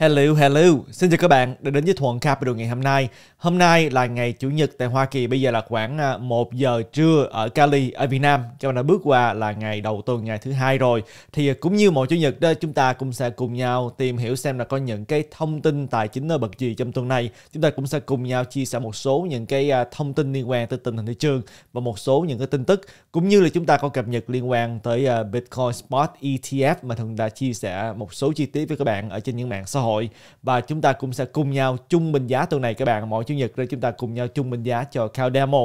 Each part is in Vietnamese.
Hello, hello. Xin chào các bạn đã đến với Thuận Capital ngày hôm nay. Hôm nay là ngày Chủ nhật tại Hoa Kỳ, bây giờ là khoảng 1 à, giờ trưa ở Cali, ở Việt Nam. Các bạn đã bước qua là ngày đầu tuần, ngày thứ hai rồi. Thì à, cũng như mỗi Chủ nhật đó, chúng ta cũng sẽ cùng nhau tìm hiểu xem là có những cái thông tin tài chính ở bậc gì trong tuần này. Chúng ta cũng sẽ cùng nhau chia sẻ một số những cái à, thông tin liên quan tới tình hình thị trường và một số những cái tin tức. Cũng như là chúng ta có cập nhật liên quan tới Bitcoin Spot ETF mà thường đã chia sẻ một số chi tiết với các bạn ở trên những mạng xã hội hội và chúng ta cũng sẽ cùng nhau chung bình giá tuần này các bạn mỗi chủ nhật rồi chúng ta cùng nhau chung bình giá cho Cao Demo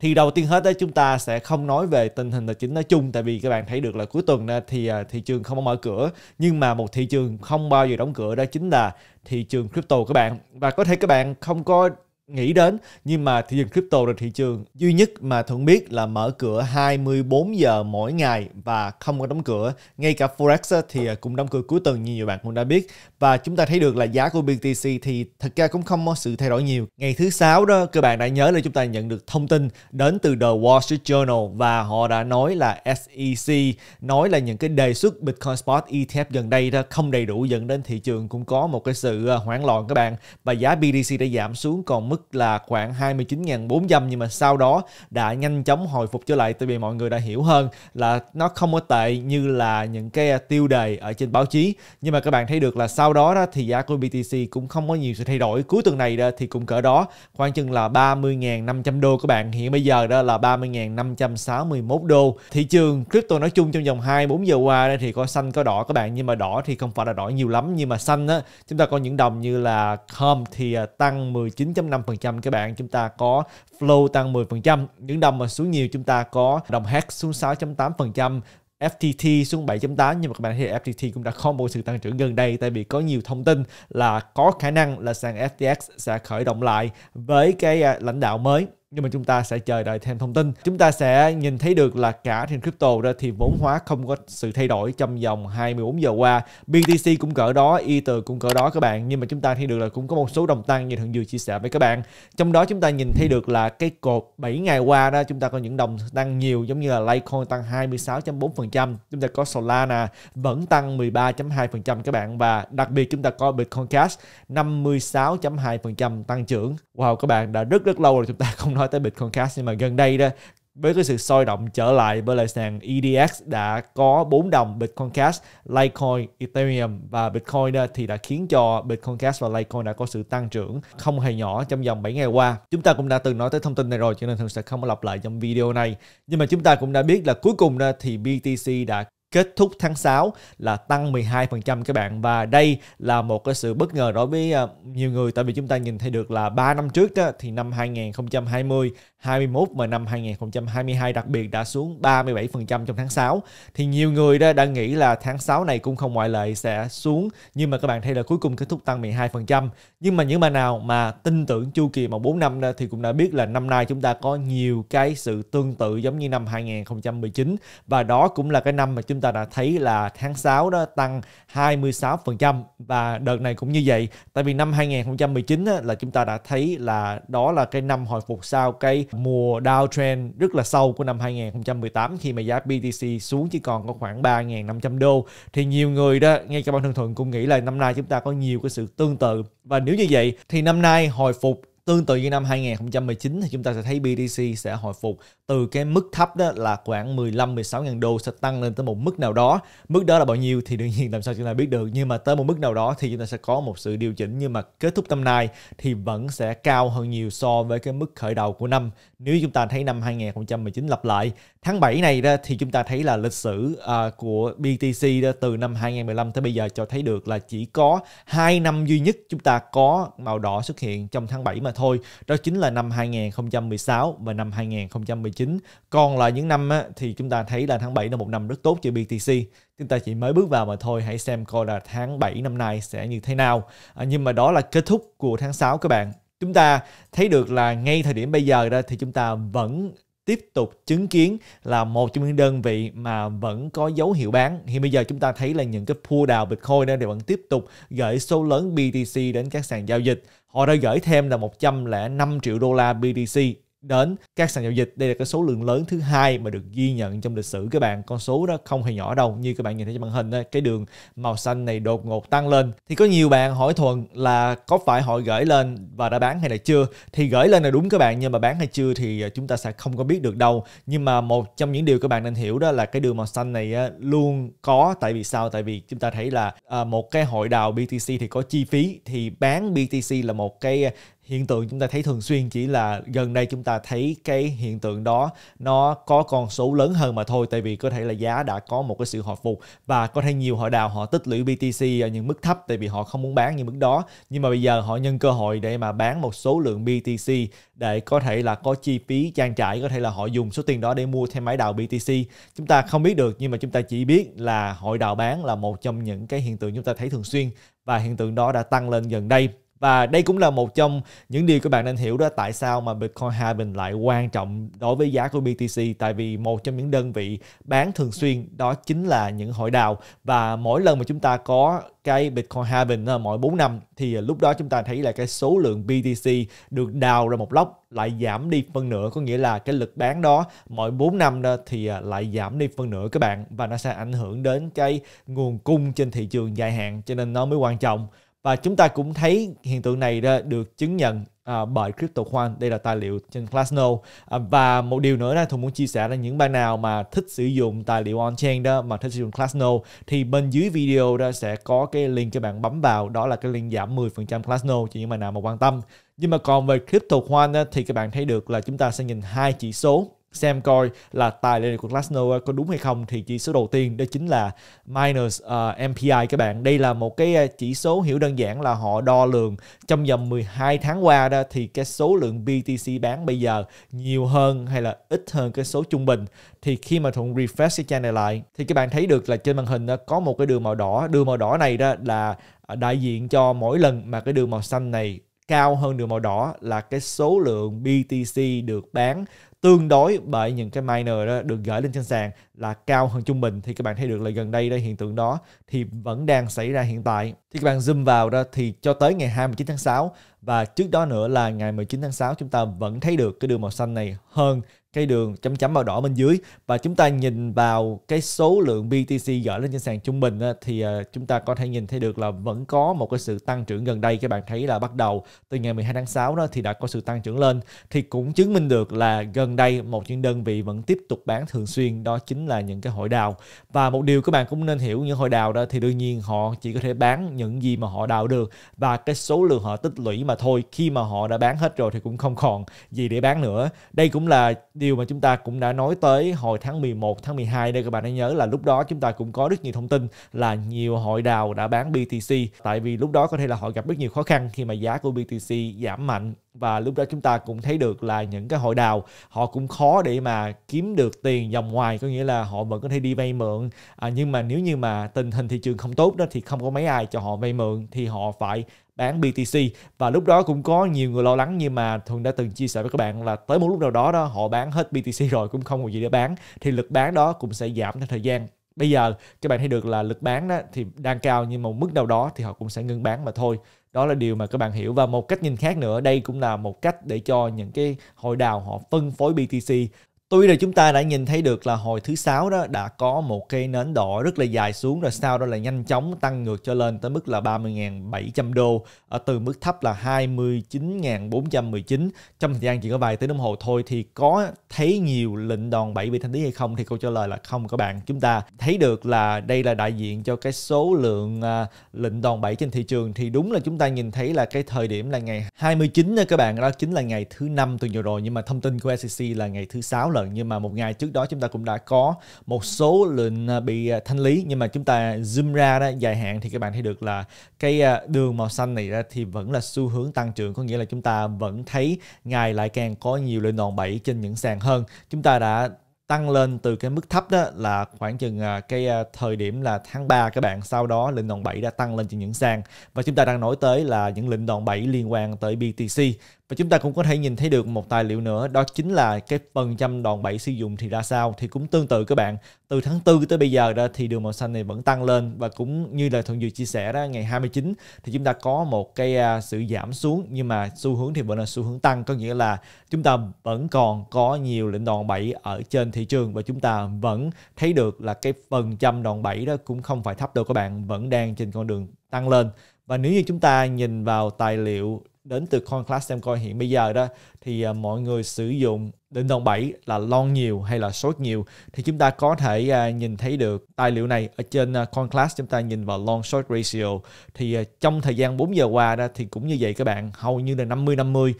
thì đầu tiên hết đó chúng ta sẽ không nói về tình hình tài chính nói chung tại vì các bạn thấy được là cuối tuần thì à, thị trường không mở cửa nhưng mà một thị trường không bao giờ đóng cửa đó chính là thị trường crypto các bạn và có thể các bạn không có nghĩ đến nhưng mà thị trường crypto là thị trường duy nhất mà thường biết là mở cửa 24 giờ mỗi ngày và không có đóng cửa ngay cả Forex thì cũng đóng cửa cuối tuần như nhiều bạn cũng đã biết và chúng ta thấy được là giá của BTC thì thật ra cũng không có sự thay đổi nhiều ngày thứ sáu đó các bạn đã nhớ là chúng ta nhận được thông tin đến từ The Wall Street Journal và họ đã nói là SEC nói là những cái đề xuất Bitcoin Spot ETF gần đây đó không đầy đủ dẫn đến thị trường cũng có một cái sự ờ, hoảng loạn các bạn và giá BTC đã giảm xuống còn mức mức là khoảng 29.400 nhưng mà sau đó đã nhanh chóng hồi phục trở lại tại vì mọi người đã hiểu hơn là nó không có tệ như là những cái tiêu đề ở trên báo chí nhưng mà các bạn thấy được là sau đó, đó thì giá của BTC cũng không có nhiều sự thay đổi cuối tuần này đó thì cũng cỡ đó khoảng chừng là 30.500 đô các bạn hiện bây giờ đó là 30.561 đô thị trường crypto nói chung trong vòng 24 giờ qua đó thì có xanh có đỏ các bạn nhưng mà đỏ thì không phải là đỏ nhiều lắm nhưng mà xanh á chúng ta có những đồng như là Calm thì à, tăng 19.5% 5% các bạn chúng ta có flow tăng 10% những đồng mà xuống nhiều chúng ta có đồng hack xuống 6.8% FTT xuống 7.8 nhưng mà các bạn thấy FTT cũng đã có một sự tăng trưởng gần đây tại vì có nhiều thông tin là có khả năng là sàn FTX sẽ khởi động lại với cái à, lãnh đạo mới nhưng mà chúng ta sẽ chờ đợi thêm thông tin. Chúng ta sẽ nhìn thấy được là cả trên crypto ra thì vốn hóa không có sự thay đổi trong vòng 24 giờ qua. BTC cũng cỡ đó, Ether cũng cỡ đó các bạn. Nhưng mà chúng ta thấy được là cũng có một số đồng tăng như thường vừa chia sẻ với các bạn. Trong đó chúng ta nhìn thấy được là cái cột 7 ngày qua đó chúng ta có những đồng tăng nhiều giống như là Litecoin tăng 26.4%, chúng ta có Solana vẫn tăng 13.2% các bạn và đặc biệt chúng ta có Bitcoin Cash 56.2% tăng trưởng. Wow các bạn đã rất rất lâu rồi chúng ta không nói hơi tới cash nhưng mà gần đây đó với cái sự sôi động trở lại bởi lại sàn EDX đã có bốn đồng Bitcoin Cash, Litecoin, Ethereum và Bitcoin đó thì đã khiến cho Bitcoin Cash và Litecoin đã có sự tăng trưởng không hề nhỏ trong vòng 7 ngày qua. Chúng ta cũng đã từng nói tới thông tin này rồi cho nên thường sẽ không lặp lại trong video này. Nhưng mà chúng ta cũng đã biết là cuối cùng đó thì BTC đã kết thúc tháng 6 là tăng 12% các bạn và đây là một cái sự bất ngờ đối với ờ, nhiều người tại vì chúng ta nhìn thấy được là 3 năm trước đó, thì năm 2020, 21 và năm 2022 đặc biệt đã xuống 37% trong tháng 6 thì nhiều người đã, đã nghĩ là tháng 6 này cũng không ngoại lệ sẽ xuống nhưng mà các bạn thấy là cuối cùng kết thúc tăng 12% nhưng mà những bạn nào mà tin tưởng chu kỳ mà 4 năm đó, thì cũng đã biết là năm nay chúng ta có nhiều cái sự tương tự giống như năm 2019 và đó cũng là cái năm mà chúng chúng ta đã thấy là tháng 6 đó tăng 26% và đợt này cũng như vậy. Tại vì năm 2019 á, là chúng ta đã thấy là đó là cái năm hồi phục sau cái mùa downtrend rất là sâu của năm 2018 khi mà giá BTC xuống chỉ còn có khoảng 3.500 đô thì nhiều người đó ngay cả ban thân thuận cũng nghĩ là năm nay chúng ta có nhiều cái sự tương tự và nếu như vậy thì năm nay hồi phục Tương tự như năm 2019 thì chúng ta sẽ thấy BTC sẽ hồi phục từ cái mức thấp đó là khoảng 15 16 ngàn đô sẽ tăng lên tới một mức nào đó mức đó là bao nhiêu thì đương nhiên làm sao chúng ta biết được nhưng mà tới một mức nào đó thì chúng ta sẽ có một sự điều chỉnh nhưng mà kết thúc năm nay thì vẫn sẽ cao hơn nhiều so với cái mức khởi đầu của năm nếu chúng ta thấy năm 2019 lặp lại tháng 7 này đó thì chúng ta thấy là lịch sử à, của BTC đó từ năm 2015 tới bây giờ cho thấy được là chỉ có hai năm duy nhất chúng ta có màu đỏ xuất hiện trong tháng 7 mà thôi đó chính là năm 2016 và năm 2019 2019 còn là những năm á, thì chúng ta thấy là tháng 7 là một năm rất tốt cho BTC chúng ta chỉ mới bước vào mà thôi hãy xem coi là tháng 7 năm nay sẽ như thế nào à, nhưng mà đó là kết thúc của tháng 6 các bạn chúng ta thấy được là ngay thời điểm bây giờ đó thì chúng ta vẫn tiếp tục chứng kiến là một trong những đơn vị mà vẫn có dấu hiệu bán. Hiện bây giờ chúng ta thấy là những cái pool đào Bitcoin đó thì vẫn tiếp tục gửi số lớn BTC đến các sàn giao dịch. Họ đã gửi thêm là 105 triệu đô la BTC đến các sàn giao dịch. Đây là cái số lượng lớn thứ hai mà được ghi nhận trong lịch sử các bạn. Con số đó không hề nhỏ đâu. Như các bạn nhìn thấy trên màn hình, đó, cái đường màu xanh này đột ngột tăng lên. Thì có nhiều bạn hỏi Thuần là có phải họ gửi lên và đã bán hay là chưa? Thì gửi lên là đúng các bạn, nhưng mà bán hay chưa thì ờ, chúng ta sẽ không có biết được đâu. Nhưng mà một trong những điều các bạn nên hiểu đó là cái đường màu xanh này luôn có. Tại vì sao? Tại vì chúng ta thấy là ờ, một cái hội đào BTC thì có chi phí thì bán BTC là một cái hiện tượng chúng ta thấy thường xuyên chỉ là gần đây chúng ta thấy cái hiện tượng đó nó có con số lớn hơn mà thôi tại vì có thể là giá đã có một cái sự hồi phục và có thể nhiều họ đào họ tích lũy BTC ở những mức thấp tại vì họ không muốn bán những mức đó nhưng mà bây giờ họ nhân cơ hội để mà bán một số lượng BTC để có thể là có chi phí trang trải có thể là họ dùng số tiền đó để mua thêm máy đào BTC chúng ta không biết được nhưng mà chúng ta chỉ biết là hội đào bán là một trong những cái hiện tượng chúng ta thấy thường xuyên và hiện tượng đó đã tăng lên gần đây và đây cũng là một trong những điều các bạn nên hiểu đó tại sao mà Bitcoin Halving lại quan trọng đối với giá của BTC tại vì một trong những đơn vị bán thường xuyên đó chính là những hội đào và mỗi lần mà chúng ta có cái Bitcoin halving ờ, mỗi 4 năm thì ờ, lúc đó chúng ta thấy là cái số lượng BTC được đào ra một lốc lại giảm đi phân nửa có nghĩa là cái lực bán đó mỗi 4 năm đó thì ờ, lại giảm đi phân nửa các bạn và nó sẽ ảnh hưởng đến cái nguồn cung trên thị trường dài hạn cho nên nó mới quan trọng và chúng ta cũng thấy hiện tượng này được chứng nhận à, bởi Crypto Khoan đây là tài liệu trên Glassnode à, và một điều nữa là tôi muốn chia sẻ là những bạn nào mà thích sử dụng tài liệu on-chain đó mà thích sử dụng Glassnode thì bên dưới video đó sẽ có cái link các bạn bấm vào đó là cái link giảm 10% Glassnode cho những bạn nào mà quan tâm nhưng mà còn về Crypto Khoan thì các bạn thấy được là chúng ta sẽ nhìn hai chỉ số xem coi là tài liệu của Glassnow ờ, có đúng hay không thì chỉ số đầu tiên đó chính là minus uh, ờ, MPI các bạn. Đây là một cái ờ, chỉ số hiểu đơn giản là họ đo lường trong vòng 12 tháng qua đó thì cái số lượng BTC bán bây giờ nhiều hơn hay là ít hơn cái số trung bình. Thì khi mà Thuận refresh cái trang này lại thì các bạn thấy được là trên màn hình đó có một cái đường màu đỏ. Đường màu đỏ này đó là đại diện cho mỗi lần mà cái đường màu xanh này cao hơn đường màu đỏ là cái số lượng BTC được bán tương đối bởi những cái miner đó được gửi lên trên sàn là cao hơn trung bình thì các bạn thấy được là gần đây đây hiện tượng đó thì vẫn đang xảy ra hiện tại. Thì các bạn zoom vào đó thì cho tới ngày 29 tháng 6 và trước đó nữa là ngày 19 tháng 6 chúng ta vẫn thấy được cái đường màu xanh này hơn cái đường chấm chấm màu đỏ bên dưới và chúng ta nhìn vào cái số lượng BTC gửi lên trên sàn trung bình thì ờ, chúng ta có thể nhìn thấy được là vẫn có một cái sự tăng trưởng gần đây các bạn thấy là bắt đầu từ ngày 12 tháng 6 đó thì đã có sự tăng trưởng lên thì cũng chứng minh được là gần đây một những đơn vị vẫn tiếp tục bán thường xuyên đó chính là những cái hội đào và một điều các bạn cũng nên hiểu những hội đào đó thì đương nhiên họ chỉ có thể bán những gì mà họ đào được và cái số lượng họ tích lũy mà thôi khi mà họ đã bán hết rồi thì cũng không còn gì để bán nữa đây cũng là điều mà chúng ta cũng đã nói tới hồi tháng 11 tháng 12 đây các bạn hãy nhớ là lúc đó chúng ta cũng có rất nhiều thông tin là nhiều hội đào đã bán BTC tại vì lúc đó có thể là họ gặp rất nhiều khó khăn khi mà giá của BTC giảm mạnh và lúc đó chúng ta cũng thấy được là những cái hội đào họ cũng khó để mà kiếm được tiền dòng ngoài có nghĩa là họ vẫn có thể đi vay mượn à, nhưng mà nếu như mà tình hình thị trường không tốt đó thì không có mấy ai cho họ vay mượn thì họ phải bán BTC và lúc đó cũng có nhiều người lo lắng nhưng mà Thuận đã từng chia sẻ với các bạn là tới một lúc nào đó đó họ bán hết BTC rồi cũng không còn gì để bán thì lực bán đó cũng sẽ giảm theo thời gian bây giờ các bạn thấy được là lực bán đó thì đang cao nhưng mà một mức nào đó thì họ cũng sẽ ngưng bán mà thôi đó là điều mà các bạn hiểu và một cách nhìn khác nữa đây cũng là một cách để cho những cái hội đào họ phân phối BTC Tuy là chúng ta đã nhìn thấy được là hồi thứ sáu đó đã có một cây nến đỏ rất là dài xuống rồi sau đó là nhanh chóng tăng ngược cho lên tới mức là 30.700 đô ở từ mức thấp là 29.419 trong thời gian chỉ có vài tiếng đồng hồ thôi thì có thấy nhiều lệnh đòn 7 bị thanh lý hay không thì câu trả lời là không các bạn chúng ta thấy được là đây là đại diện cho cái số lượng à, lệnh đòn 7 trên thị trường thì đúng là chúng ta nhìn thấy là cái thời điểm là ngày 29 nha các bạn đó chính là ngày thứ năm tuần vừa rồi nhưng mà thông tin của SEC là ngày thứ sáu là lần nhưng mà một ngày trước đó chúng ta cũng đã có một số lượng à, bị à, thanh lý nhưng mà chúng ta zoom ra đó dài hạn thì các bạn thấy được là cái à, đường màu xanh này thì vẫn là xu hướng tăng trưởng có nghĩa là chúng ta vẫn thấy ngày lại càng có nhiều lệnh đòn bẩy trên những sàn hơn chúng ta đã tăng lên từ cái mức thấp đó là khoảng chừng cái thời điểm là tháng 3 các bạn sau đó lệnh đòn bẩy đã tăng lên trên những sàn và chúng ta đang nói tới là những lệnh đòn bẩy liên quan tới BTC và chúng ta cũng có thể nhìn thấy được một tài liệu nữa đó chính là cái phần trăm đòn bẩy sử dụng thì ra sao thì cũng tương tự các bạn từ tháng 4 tới bây giờ đó thì đường màu xanh này vẫn tăng lên và cũng như lời thuận vừa chia sẻ đó ngày 29 thì chúng ta có một cái à, sự giảm xuống nhưng mà xu hướng thì vẫn là xu hướng tăng có nghĩa là chúng ta vẫn còn có nhiều lệnh đòn bẩy ở trên thị trường và chúng ta vẫn thấy được là cái phần trăm đòn bẩy đó cũng không phải thấp đâu các bạn vẫn đang trên con đường tăng lên và nếu như chúng ta nhìn vào tài liệu đến từ CoinClass em coi hiện bây giờ đó thì uh, mọi người sử dụng đỉnh đồng 7 là long nhiều hay là short nhiều thì chúng ta có thể uh, nhìn thấy được tài liệu này ở trên uh, à, CoinClass chúng ta nhìn vào long short ratio thì uh, trong thời gian 4 giờ qua đó thì cũng như vậy các bạn hầu như là 50 50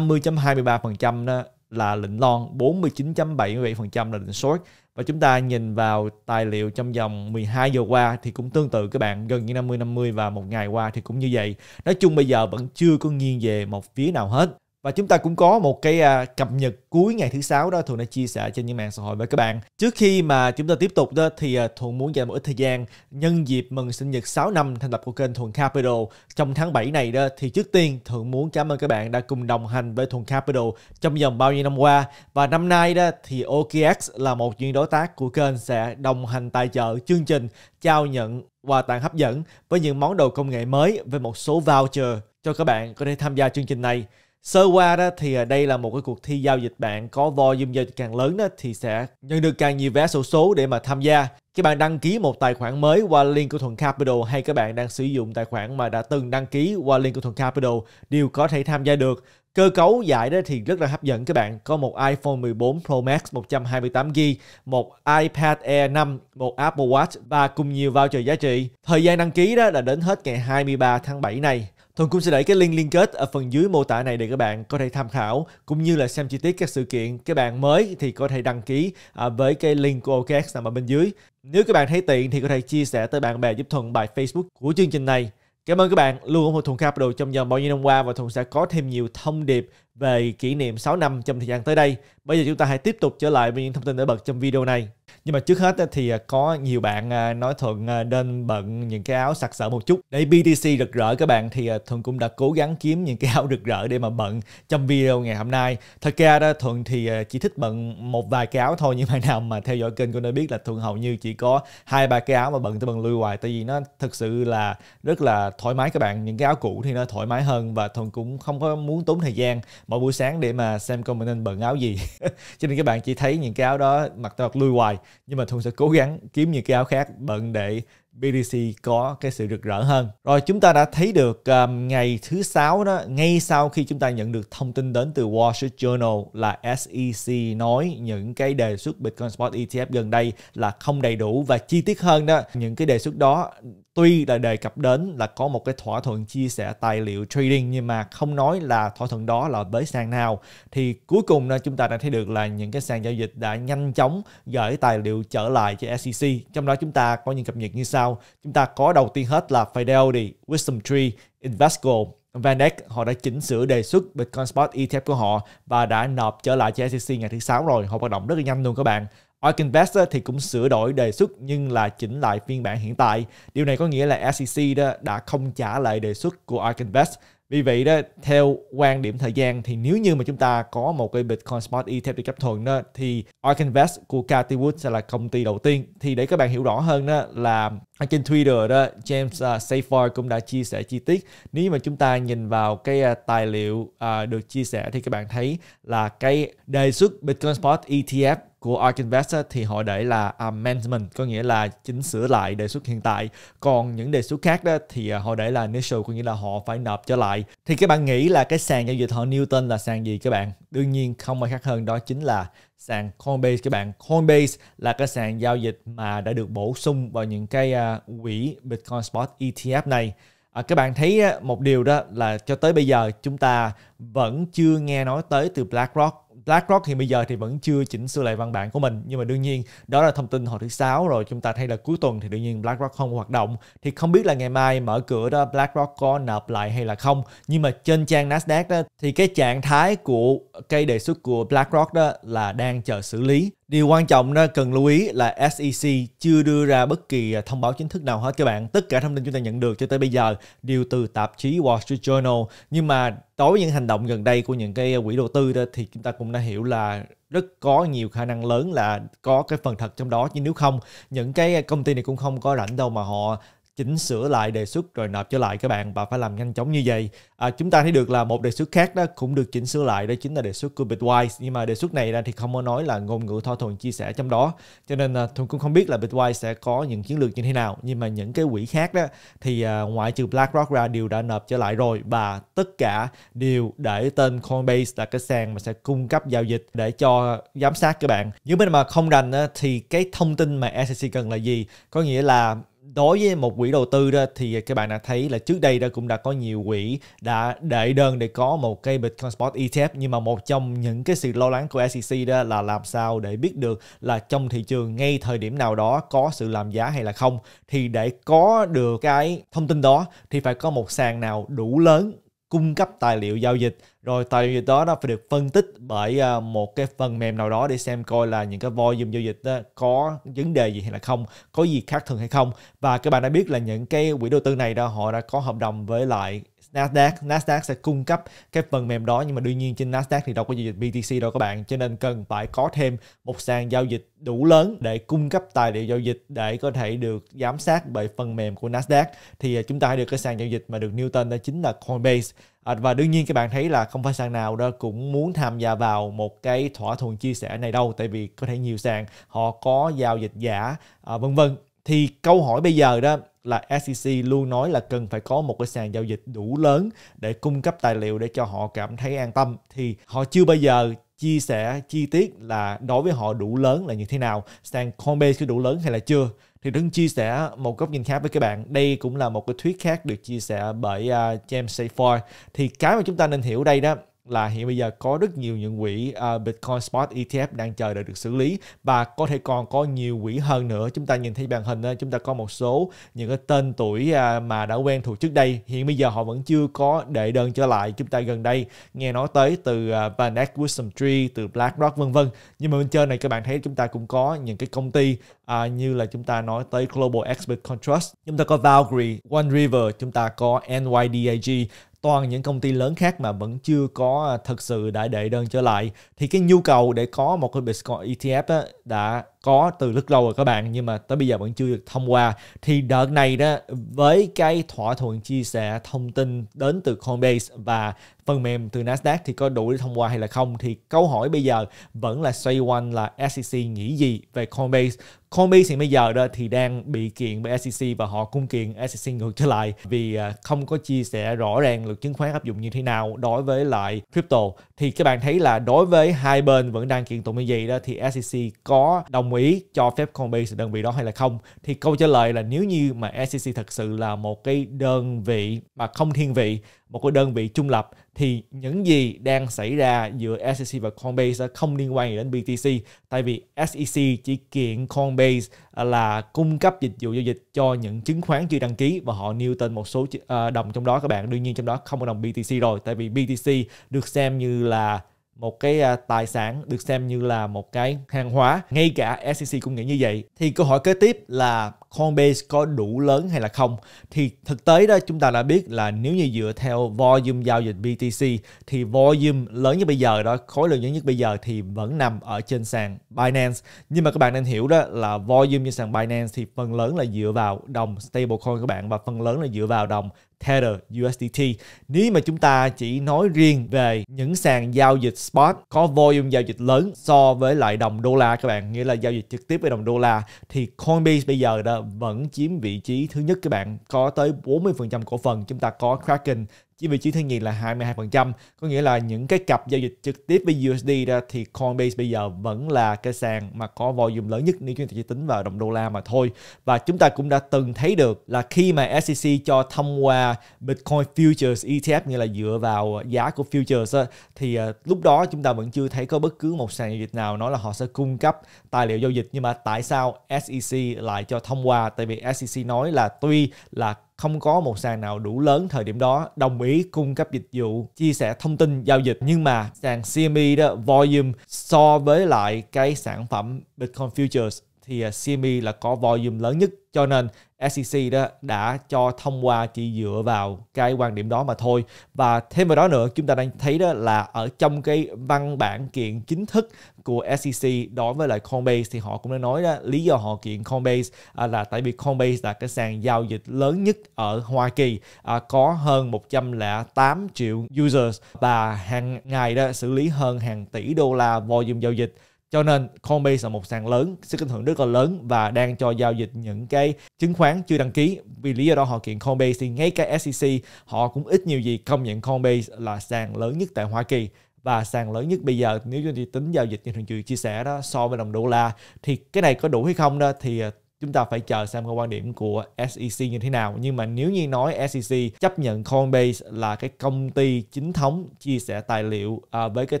50.23% đó là lệnh long 49.77% là lệnh short và chúng ta nhìn vào tài liệu trong vòng 12 giờ qua thì cũng tương tự các bạn gần như 50 50 và một ngày qua thì cũng như vậy nói chung bây giờ vẫn chưa có nghiêng về một phía nào hết và chúng ta cũng có một cái à, cập nhật cuối ngày thứ sáu đó thuận đã chia sẻ trên những mạng xã hội với các bạn trước khi mà chúng ta tiếp tục đó thì à, thuận muốn dành một ít thời gian nhân dịp mừng sinh nhật 6 năm thành lập của kênh thuận capital trong tháng 7 này đó thì trước tiên thuận muốn cảm ơn các bạn đã cùng đồng hành với thuận capital trong vòng bao nhiêu năm qua và năm nay đó thì okx là một chuyên đối tác của kênh sẽ đồng hành tài trợ chương trình trao nhận quà tặng hấp dẫn với những món đồ công nghệ mới với một số voucher cho các bạn có thể tham gia chương trình này Sơ qua đó thì à, đây là một cái cuộc thi giao dịch bạn có volume giao dịch càng lớn đó thì sẽ nhận được càng nhiều vé sổ số để mà tham gia. Các bạn đăng ký một tài khoản mới qua link của Thuận Capital hay các bạn đang sử dụng tài khoản mà đã từng đăng ký qua link của Thuận Capital đều có thể tham gia được. Cơ cấu giải đó thì rất là hấp dẫn các bạn. Có một iPhone 14 Pro Max 128GB, một iPad Air 5, một Apple Watch và cùng nhiều voucher giá trị. Thời gian đăng ký đó là đến hết ngày 23 tháng 7 này. Thuận cũng sẽ đẩy cái link liên kết ở phần dưới mô tả này để các bạn có thể tham khảo cũng như là xem chi tiết các sự kiện các bạn mới thì có thể đăng ký à, với cái link của OKX nằm ở bên dưới. Nếu các bạn thấy tiện thì có thể chia sẻ tới bạn bè giúp Thuận bài Facebook của chương trình này. Cảm ơn các bạn luôn ủng hộ Thuận Capital trong vòng bao nhiêu năm qua và Thuận sẽ có thêm nhiều thông điệp về kỷ niệm 6 năm trong thời gian tới đây. Bây giờ chúng ta hãy tiếp tục trở lại với những thông tin nổi bật trong video này nhưng mà trước hết thì à, có nhiều bạn à, nói thuận à, nên bận những cái áo sặc sỡ một chút để BTC rực rỡ các bạn thì thuận cũng đã cố gắng kiếm những cái áo rực rỡ để mà bận trong video ngày hôm nay thật ra đó thuận thì chỉ thích bận một vài cái áo thôi nhưng mà nào mà theo dõi kênh của nó biết là thuận hầu như chỉ có hai ba cái áo mà bận tới bận lui hoài tại vì nó thực sự là rất là thoải mái các bạn những cái áo cũ thì nó thoải mái hơn và thuận cũng không có muốn tốn thời gian mỗi buổi sáng để mà xem coi mình nên bận áo gì cho nên các bạn chỉ thấy những cái áo đó mặc tới mặc lui hoài nhưng mà thuận sẽ cố gắng kiếm những cái áo khác bận để BDC có cái sự rực rỡ hơn. Rồi chúng ta đã thấy được um, ngày thứ sáu đó, ngay sau khi chúng ta nhận được thông tin đến từ Wall Street Journal là SEC nói những cái đề xuất Bitcoin Spot ETF gần đây là không đầy đủ và chi tiết hơn đó. Những cái đề xuất đó tuy là đề cập đến là có một cái thỏa thuận chia sẻ tài liệu trading nhưng mà không nói là thỏa thuận đó là với sàn nào thì cuối cùng là chúng ta đã thấy được là những cái sàn giao dịch đã nhanh chóng gửi tài liệu trở lại cho SEC trong đó chúng ta có những cập nhật như sau sao? Chúng ta có đầu tiên hết là Fidelity, Wisdom Tree, Invesco, VanEck họ đã chỉnh sửa đề xuất Bitcoin Spot ETF của họ và đã nộp trở lại cho SEC ngày thứ sáu rồi. Họ hoạt động rất là nhanh luôn các bạn. ARK Invest thì cũng sửa đổi đề xuất nhưng là chỉnh lại phiên bản hiện tại. Điều này có nghĩa là SEC đã không trả lại đề xuất của ARK Invest vì vậy đó theo quan điểm thời gian thì nếu như mà chúng ta có một cái Bitcoin Spot ETF được chấp thuận đó thì Ark Invest của Cathy Wood sẽ là công ty đầu tiên thì để các bạn hiểu rõ hơn đó là ở trên Twitter đó James uh, à, Safar cũng đã chia sẻ chi tiết nếu mà chúng ta nhìn vào cái uh, tài liệu uh, được chia sẻ thì các bạn thấy là cái đề xuất Bitcoin Spot ETF của ARK Invest thì họ để là à, amendment có nghĩa là chỉnh sửa lại đề xuất hiện tại còn những đề xuất khác đó thì à, họ để là initial có nghĩa là họ phải nộp trở lại thì các bạn nghĩ là cái sàn giao dịch họ Newton là sàn gì các bạn đương nhiên không ai khác hơn đó chính là sàn Coinbase các bạn Coinbase là cái sàn giao dịch mà đã được bổ sung vào những cái à, quỹ Bitcoin Spot ETF này À, các bạn thấy một điều đó là cho tới bây giờ chúng ta vẫn chưa nghe nói tới từ BlackRock BlackRock thì bây giờ thì vẫn chưa chỉnh sửa lại văn bản của mình nhưng mà đương nhiên đó là thông tin hồi thứ sáu rồi chúng ta thấy là cuối tuần thì đương nhiên BlackRock không hoạt động thì không biết là ngày mai mở cửa đó BlackRock có nộp lại hay là không nhưng mà trên trang Nasdaq đó thì cái trạng thái của cái đề xuất của BlackRock đó là đang chờ xử lý Điều quan trọng đó cần lưu ý là SEC chưa đưa ra bất kỳ à, thông báo chính thức nào hết các bạn. Tất cả thông tin chúng ta nhận được cho tới bây giờ đều từ tạp chí Wall Street Journal. Nhưng mà đối với những hành động gần đây của những cái à, quỹ đầu tư đó thì chúng ta cũng đã hiểu là rất có nhiều khả năng lớn là có cái phần thật trong đó chứ nếu không những cái à, công ty này cũng không có rảnh đâu mà họ chỉnh sửa lại đề xuất rồi nộp trở lại các bạn và phải làm nhanh chóng như vậy à, chúng ta thấy được là một đề xuất khác đó cũng được chỉnh sửa lại đó chính là đề xuất của Bitwise nhưng mà đề xuất này ra thì không có nói là ngôn ngữ thỏa thuận chia sẻ trong đó cho nên à, Thuận cũng không biết là Bitwise sẽ có những chiến lược như thế nào nhưng mà những cái quỹ khác đó thì à, ngoại trừ BlackRock ra đều đã nộp trở lại rồi và tất cả đều để tên Coinbase là cái sàn mà sẽ cung cấp giao dịch để cho giám sát các bạn những bên mà không rành thì cái thông tin mà SEC cần là gì có nghĩa là đối với một quỹ đầu tư đó thì các bạn đã thấy là trước đây đã cũng đã có nhiều quỹ đã để đơn để có một cái Bitcoin Spot ETF nhưng mà một trong những cái sự lo lắng của SEC đó là làm sao để biết được là trong thị trường ngay thời điểm nào đó có sự làm giá hay là không thì để có được cái thông tin đó thì phải có một sàn nào đủ lớn cung cấp tài liệu giao dịch rồi tài liệu đó nó phải được phân tích bởi à, một cái phần mềm nào đó để xem coi là những cái volume giao dịch đó có vấn đề gì hay là không có gì khác thường hay không và các bạn đã biết là những cái quỹ đầu tư này đó họ đã có hợp đồng với lại Nasdaq Nasdaq sẽ cung cấp cái phần mềm đó nhưng mà đương nhiên trên Nasdaq thì đâu có giao dịch BTC đâu các bạn cho nên cần phải có thêm một sàn giao dịch đủ lớn để cung cấp tài liệu giao dịch để có thể được giám sát bởi phần mềm của Nasdaq thì à, chúng ta được cái sàn giao dịch mà được Newton đó chính là Coinbase à, và đương nhiên các bạn thấy là không phải sàn nào đó cũng muốn tham gia vào một cái thỏa thuận chia sẻ này đâu tại vì có thể nhiều sàn họ có giao dịch giả à, vân vân thì câu hỏi bây giờ đó là SEC luôn nói là cần phải có một cái sàn giao dịch đủ lớn để cung cấp tài liệu để cho họ cảm thấy an tâm thì họ chưa bao giờ chia sẻ chi tiết là đối với họ đủ lớn là như thế nào sàn Coinbase có đủ lớn hay là chưa thì đứng chia sẻ một góc nhìn khác với các bạn đây cũng là một cái thuyết khác được chia sẻ bởi uh, James Seyford thì cái mà chúng ta nên hiểu đây đó là hiện bây giờ có rất nhiều những quỹ uh, Bitcoin Spot ETF đang chờ đợi được xử lý và có thể còn có nhiều quỹ hơn nữa. Chúng ta nhìn thấy màn hình à, chúng ta có một số những cái tên tuổi à, mà đã quen thuộc trước đây. Hiện bây giờ họ vẫn chưa có đệ đơn trở lại. Chúng ta gần đây nghe nói tới từ uh, Vanek Wisdom Tree, từ BlackRock vân vân. Nhưng mà bên trên này các bạn thấy chúng ta cũng có những cái công ty à, như là chúng ta nói tới Global Expert Contrast, chúng ta có Valkyrie, One River, chúng ta có NYDAG toàn những công ty lớn khác mà vẫn chưa có à, thực sự đã đệ đơn trở lại thì cái nhu cầu để có một cái Bitcoin ETF á, đã có từ rất lâu rồi các bạn nhưng mà tới bây giờ vẫn chưa được thông qua thì đợt này đó với cái thỏa thuận chia sẻ thông tin đến từ Coinbase và phần mềm từ Nasdaq thì có đủ để thông qua hay là không thì câu hỏi bây giờ vẫn là xoay quanh là SEC nghĩ gì về Coinbase Coinbase thì bây giờ đó thì đang bị kiện bởi SEC và họ cung kiện SEC ngược trở lại vì à, không có chia sẻ rõ ràng luật chứng khoán áp dụng như thế nào đối với lại crypto thì các bạn thấy là đối với hai bên vẫn đang kiện tụng như vậy đó thì SEC có đồng đồng ý cho phép Coinbase đơn vị đó hay là không thì câu trả lời là nếu như mà SEC thật sự là một cái đơn vị mà không thiên vị một cái đơn vị trung lập thì những gì đang xảy ra giữa SEC và Coinbase sẽ không liên quan gì đến BTC tại vì SEC chỉ kiện Coinbase à, là cung cấp dịch vụ giao dịch cho những chứng khoán chưa đăng ký và họ nêu tên một số à, đồng trong đó các bạn đương nhiên trong đó không có đồng BTC rồi tại vì BTC được xem như là một cái à, tài sản được xem như là một cái hàng hóa ngay cả SEC cũng nghĩ như vậy thì câu hỏi kế tiếp là Coinbase có đủ lớn hay là không thì thực tế đó chúng ta đã biết là nếu như dựa theo volume giao dịch BTC thì volume lớn như bây giờ đó khối lượng lớn nhất bây giờ thì vẫn nằm ở trên sàn Binance nhưng mà các bạn nên hiểu đó là volume trên sàn Binance thì phần lớn là dựa vào đồng stablecoin các bạn và phần lớn là dựa vào đồng Tether USDT. Nếu mà chúng ta chỉ nói riêng về những sàn giao dịch spot có volume giao dịch lớn so với lại đồng đô la các bạn, nghĩa là giao dịch trực tiếp với đồng đô la thì Coinbase bây giờ đã vẫn chiếm vị trí thứ nhất các bạn, có tới 40% cổ phần. Chúng ta có Kraken chỉ vị trí thứ nhì là 22%, có nghĩa là những cái cặp giao dịch trực tiếp với USD ra thì Coinbase bây giờ vẫn là cái sàn mà có volume lớn nhất nếu chúng ta chỉ tính vào đồng đô la mà thôi. Và chúng ta cũng đã từng thấy được là khi mà SEC cho thông qua Bitcoin Futures ETF nghĩa là dựa vào giá của futures á, thì à, lúc đó chúng ta vẫn chưa thấy có bất cứ một sàn giao dịch nào nói là họ sẽ cung cấp tài liệu giao dịch nhưng mà tại sao SEC lại cho thông qua tại vì SEC nói là tuy là không có một sàn nào đủ lớn thời điểm đó đồng ý cung cấp dịch vụ chia sẻ thông tin giao dịch nhưng mà sàn CME đó volume so với lại cái sản phẩm Bitcoin futures thì à, CME là có volume lớn nhất cho nên SEC đó đã cho thông qua chỉ dựa vào cái quan điểm đó mà thôi và thêm vào đó nữa chúng ta đang thấy đó là ở trong cái văn bản kiện chính thức của SEC đối với lại Coinbase thì họ cũng đã nói đó lý do họ kiện Coinbase à, là tại vì Coinbase là cái sàn giao dịch lớn nhất ở Hoa Kỳ à, có hơn 108 triệu users và hàng ngày đó xử lý hơn hàng tỷ đô la volume giao dịch cho nên Coinbase là một sàn lớn sức ảnh hưởng rất là lớn và đang cho giao dịch những cái chứng khoán chưa đăng ký vì lý do đó họ kiện Coinbase thì ngay cả SEC họ cũng ít nhiều gì công nhận Coinbase là sàn lớn nhất tại Hoa Kỳ và sàn lớn nhất bây giờ nếu như tính giao dịch như thường trường chia sẻ đó so với đồng đô la thì cái này có đủ hay không đó thì chúng ta phải chờ xem cái quan điểm của SEC như thế nào nhưng mà nếu như nói SEC chấp nhận Coinbase là cái công ty chính thống chia sẻ tài liệu à, với cái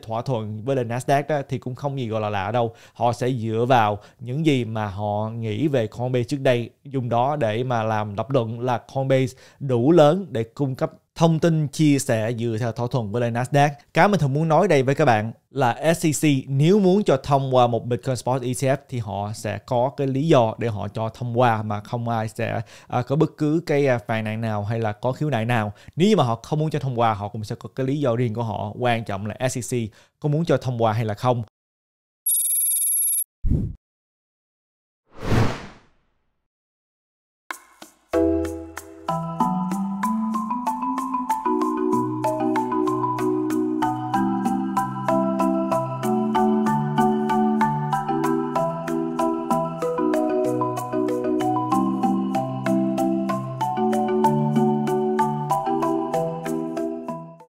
thỏa thuận với lên Nasdaq đó, thì cũng không gì gọi là lạ đâu họ sẽ dựa vào những gì mà họ nghĩ về Coinbase trước đây dùng đó để mà làm lập luận là Coinbase đủ lớn để cung cấp thông tin chia sẻ dựa theo thỏa thuận với lại Nasdaq. Cái mình thường muốn nói đây với các bạn là SEC nếu muốn cho thông qua một Bitcoin Spot ETF thì họ sẽ có cái lý do để họ cho thông qua mà không ai sẽ à, có bất cứ cái à, phàn nàn nào hay là có khiếu nại nào. Nếu như mà họ không muốn cho thông qua họ cũng sẽ có cái lý do riêng của họ. Quan trọng là SEC có muốn cho thông qua hay là không.